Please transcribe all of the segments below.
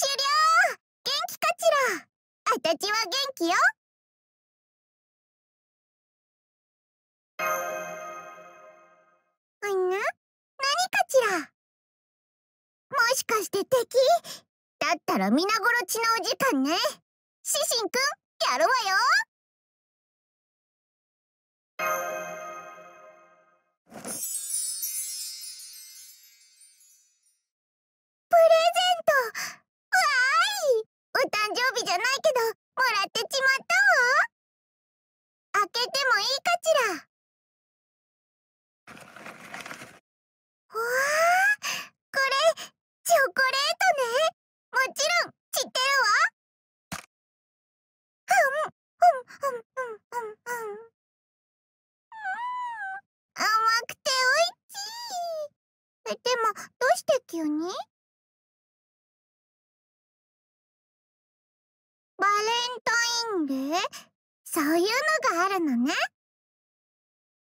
終了元気かちらあたちは元気よあんな何かちらもしかして敵だったら皆殺しのお時間ねシシンくんやるわよよしけてもいいからわあこれチョコレートねもちろん知ってるわ甘くておいしいでもどうして急にバレンタインデーそういうのがあるのね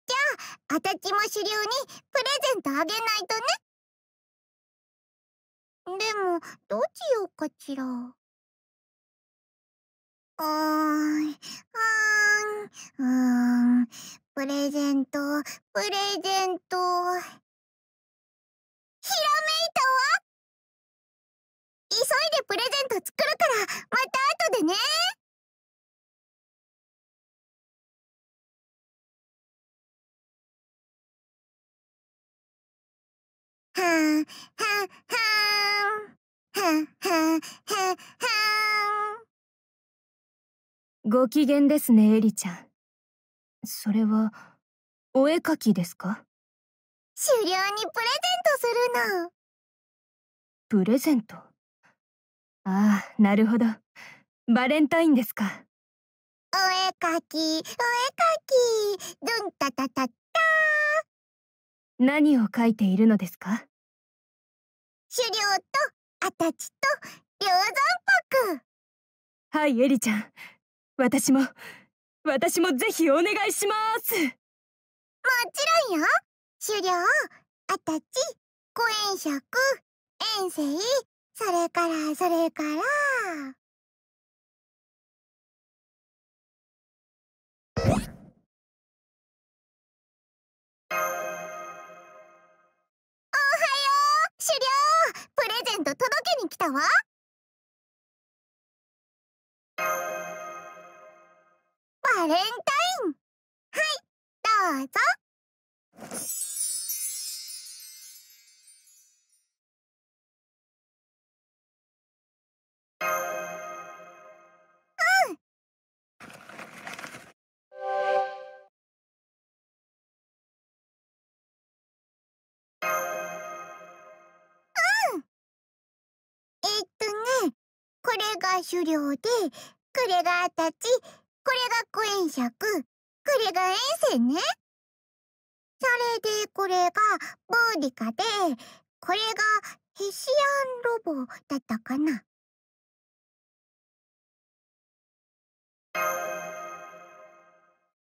じゃああたちも主流にプレゼントあげないとねでもどっちようかしらうーん、うーん、うーん、プレゼント、プレゼント。ひらめいたわ急いでプレゼント作るから、また後でねご機嫌ですねエリちゃんそれはお絵かきですか狩猟にプレゼントするのプレゼントああなるほどバレンタインですかお絵かきお絵かきドンタタタッタ何を書いているのですか狩猟とアタチと鷹山泊はいエリちゃん私も私もぜひお願いしますもちろんよ狩猟アタチ公円百遠征それからそれから。届けに来たわバレンタインはいどうぞが狩猟で、これがアタチこれが五円尺、これが遠征ね。それでこれがボーディカで、これがヘシアンロボだったかな。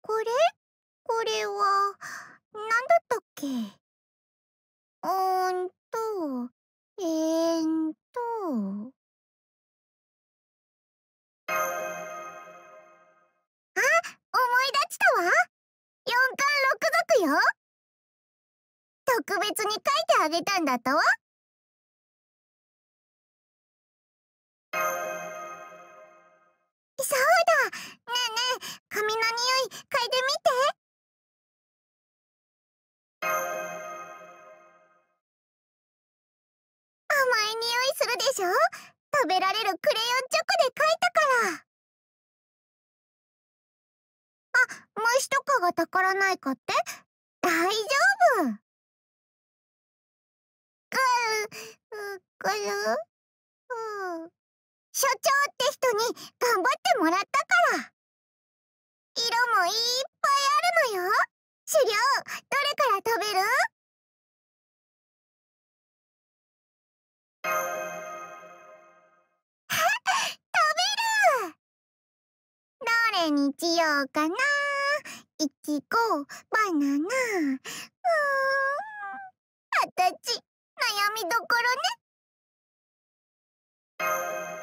これこれは、なんだったっけよ特別に書いてあげたんだとそうだねえねえ髪の匂い嗅いでみて甘い匂いするでしょ食べられるクレヨンチョコで描いたからあ虫とかがたからないかって大丈夫うんこうん所長って人に頑張ってもらったから色もいっぱいあるのよ狩猟どれから食べる 食べるどれにしようかないちごバナナうん私悩みどころね。